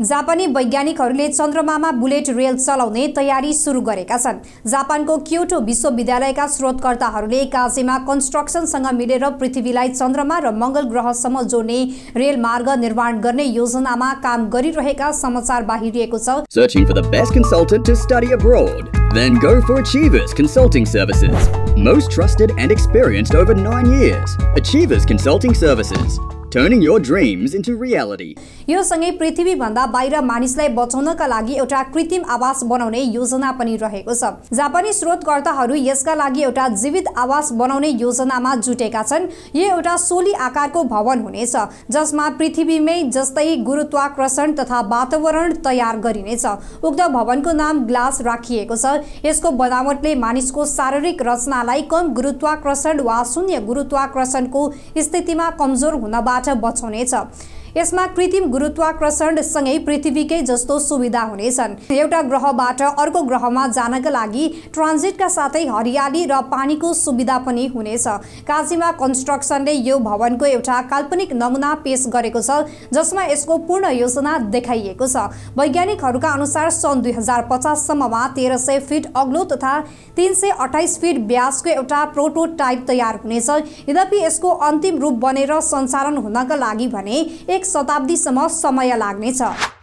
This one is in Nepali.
जापानी वैज्ञानिकहरूले चन्द्रमामा बुलेट रेल चलाउने तयारी सुरु गरेका छन् जापानको क्योटो विश्वविद्यालयका स्रोतकर्ताहरूले काजेमा कन्स्ट्रक्सनसँग मिलेर पृथ्वीलाई चन्द्रमा र मङ्गल ग्रहसम्म जोड्ने रेल मार्ग निर्माण गर्ने योजनामा काम गरिरहेका समाचार बाहिरिएको छ Searching for the best consultant to study abroad? Then go for Achievers Consulting Services. Most trusted and experienced over nine years. Achievers Consulting Services. turning your dreams into reality. यो सँगै पृथ्वीभन्दा बाहिर मानिसलाई बचाउनका लागि एउटा कृत्रिम आवास बनाउने योजना पनि रहेको छ जापानी स्रोतकर्ताहरू यसका लागि एउटा जीवित आवास बनाउने योजनामा जुटेका छन् यो एउटा सोली आकारको भवन हुनेछ जसमा पृथ्वीमै जस्तै गुरुत्वाकर्षण तथा वातावरण तयार गरिनेछ उक्त भवनको नाम ग्लास राखिएको छ यसको बनावटले मानिसको शारीरिक रचनालाई कम गुरुत्वाकर्षण वा शून्य गुरुत्वाकर्षणको स्थितिमा कमजोर हुनबाट टा बचाउनेछ यसमा कृत्रिम गुरुत्वाकर्षणसँगै पृथ्वीकै जस्तो सुविधा हुनेछन् एउटा ग्रहबाट अर्को ग्रहमा जानका लागि ट्रान्जिटका साथै हरियाली र पानीको सुविधा पनि हुनेछ काजीमा कन्स्ट्रक्सनले यो भवनको एउटा काल्पनिक नमुना पेश गरेको छ जसमा यसको पूर्ण योजना देखाइएको छ वैज्ञानिकहरूका अनुसार सन् दुई हजार पचाससम्ममा तेह्र सय फिट अग्लो तथा तिन सय अठाइस फिट ब्यासको एउटा प्रोटोटाइप तयार हुनेछ यद्यपि यसको अन्तिम रूप बनेर सञ्चालन हुनका लागि भने एक शताब्दीसम्म समय लाग्नेछ